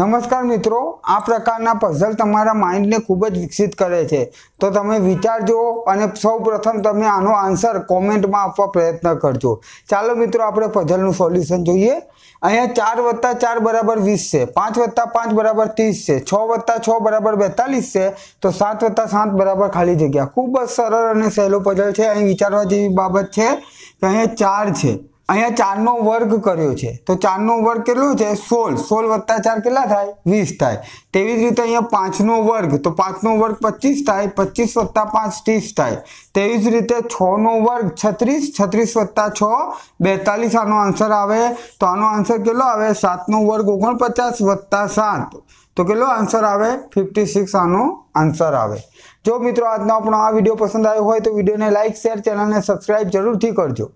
નમસ્કાર મિત્રો આ પ્રકારના પઝલ તમારા માઇન્ડને ખૂબ જ વિકસિત કરે છે તો તમે વિચારજો અને સૌ પ્રથમ તમે આનો આન્સર કોમેન્ટમાં આપવા પ્રયત્ન કરજો ચાલો મિત્રો આપણે પઝલનું સોલ્યુશન જોઈએ અહીંયા ચાર વત્તા ચાર બરાબર વીસ છે પાંચ વત્તા પાંચ બરાબર ત્રીસ છે છ વત્તા છ બરાબર બેતાલીસ છે તો સાત વત્તા સાત બરાબર ખાલી જગ્યા ખૂબ જ સરળ અને સહેલો પઝલ છે અહીં વિચારવા જેવી બાબત છે કે અહીંયા ચાર છે અહીંયા ચારનો વર્ગ કર્યો છે તો ચારનો વર્ગ કેટલો છે સોળ સોળ વત્તા ચાર કેટલા થાય વીસ થાય તેવી જ રીતે અહીંયા પાંચનો વર્ગ તો પાંચનો વર્ગ પચીસ થાય પચીસ વત્તા પાંચ ત્રીસ થાય તેવી જ રીતે છનો વર્ગ છત્રીસ છત્રીસ વત્તા છ બેતાલીસ આનો આન્સર આવે તો આનો આન્સર કેટલો આવે સાતનો વર્ગ ઓગણપચાસ વત્તા સાત તો કેટલો આન્સર આવે ફિફ્ટી સિક્સ આનો આન્સર આવે જો મિત્રો આજનો આપણો આ વિડીયો પસંદ આવ્યો હોય તો વિડીયોને લાઇક શેર ચેનલને સબસ્ક્રાઈબ જરૂરથી કરજો